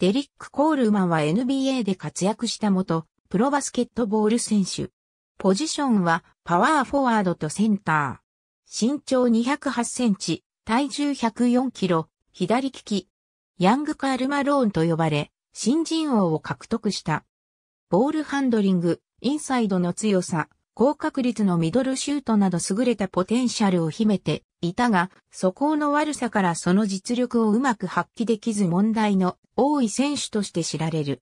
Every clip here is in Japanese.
デリック・コールマンは NBA で活躍した元、プロバスケットボール選手。ポジションは、パワーフォワードとセンター。身長208センチ、体重104キロ、左利き。ヤング・カール・マローンと呼ばれ、新人王を獲得した。ボールハンドリング、インサイドの強さ、高確率のミドルシュートなど優れたポテンシャルを秘めていたが、素行の悪さからその実力をうまく発揮できず問題の多い選手として知られる。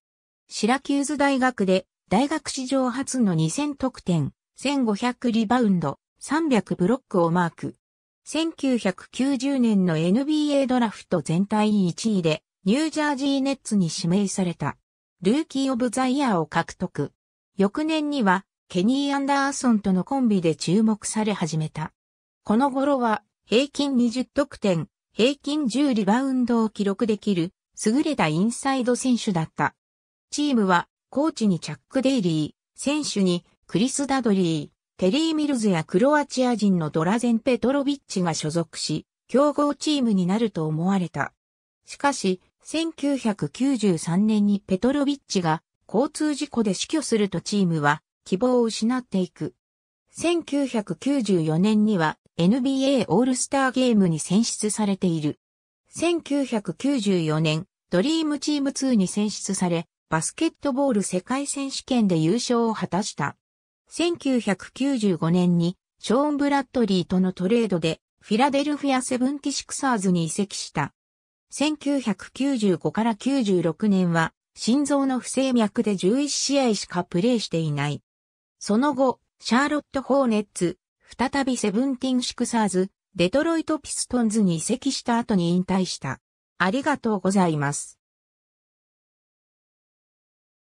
シラキューズ大学で大学史上初の2000得点、1500リバウンド、300ブロックをマーク。1990年の NBA ドラフト全体1位で、ニュージャージーネッツに指名された。ルーキー・オブ・ザ・イヤーを獲得。翌年には、ケニー・アンダーソンとのコンビで注目され始めた。この頃は平均20得点、平均10リバウンドを記録できる優れたインサイド選手だった。チームはコーチにチャック・デイリー、選手にクリス・ダドリー、テリー・ミルズやクロアチア人のドラゼン・ペトロビッチが所属し、強豪チームになると思われた。しかし、1993年にペトロビッチが交通事故で死去するとチームは希望を失っていく。1994年には NBA オールスターゲームに選出されている。1994年、ドリームチーム2に選出され、バスケットボール世界選手権で優勝を果たした。1995年にショーン・ブラッドリーとのトレードでフィラデルフィア・セブンティシクサーズに移籍した。1995から96年は心臓の不整脈で11試合しかプレーしていない。その後、シャーロット・ホーネッツ、再びセブンティン・シクサーズ、デトロイト・ピストンズに移籍した後に引退した。ありがとうございます。